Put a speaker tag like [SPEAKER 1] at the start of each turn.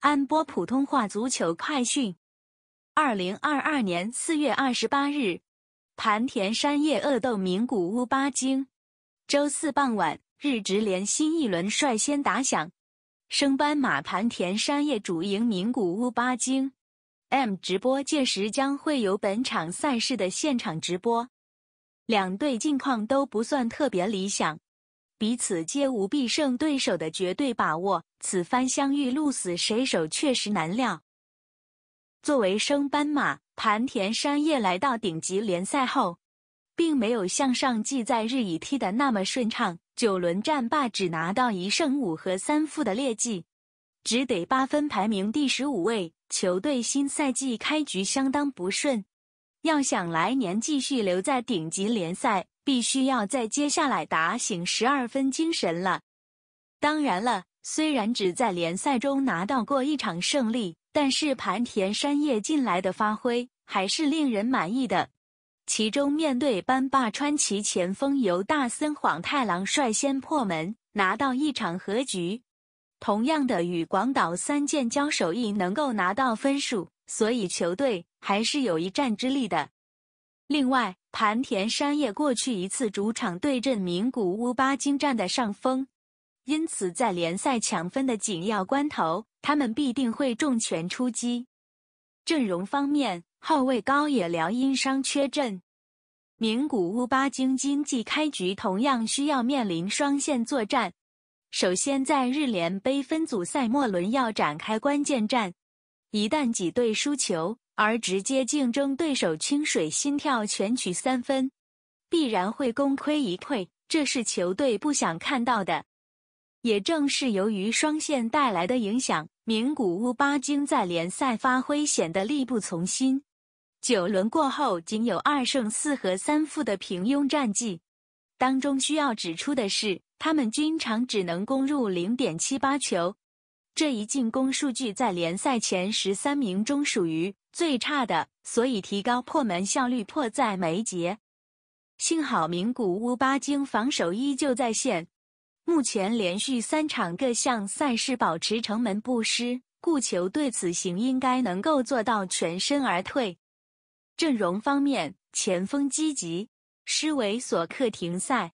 [SPEAKER 1] 安波普通话足球快讯：二零二二年四月二十八日，盘田山叶恶斗名古屋八鲸。周四傍晚，日职联新一轮率先打响，升班马盘田山叶主营名古屋八鲸。M 直播届时将会有本场赛事的现场直播。两队近况都不算特别理想。彼此皆无必胜对手的绝对把握，此番相遇鹿死谁手确实难料。作为升班马，盘田山叶来到顶级联赛后，并没有像上季在日乙踢的那么顺畅，九轮战罢只拿到一胜五和三负的劣迹，只得八分排名第十五位，球队新赛季开局相当不顺。要想来年继续留在顶级联赛，必须要在接下来打醒十二分精神了。当然了，虽然只在联赛中拿到过一场胜利，但是盘田山叶近来的发挥还是令人满意的。其中面对班霸川崎前锋，由大森晃太郎率先破门，拿到一场和局。同样的，与广岛三剑交手亦能够拿到分数，所以球队还是有一战之力的。另外，盘田山叶过去一次主场对阵名古屋巴京战的上风，因此在联赛抢分的紧要关头，他们必定会重拳出击。阵容方面，后卫高野辽因伤缺阵，名古屋巴京经济开局同样需要面临双线作战。首先，在日联杯分组赛末轮要展开关键战，一旦几队输球，而直接竞争对手清水心跳全取三分，必然会功亏一篑。这是球队不想看到的。也正是由于双线带来的影响，名古屋八京在联赛发挥显得力不从心，九轮过后仅有二胜四和三负的平庸战绩。当中需要指出的是。他们均场只能攻入零点七八球，这一进攻数据在联赛前十三名中属于最差的，所以提高破门效率迫在眉睫。幸好名古屋八京防守依旧在线，目前连续三场各项赛事保持城门不失，故球队此行应该能够做到全身而退。阵容方面，前锋积极，施维索克停赛。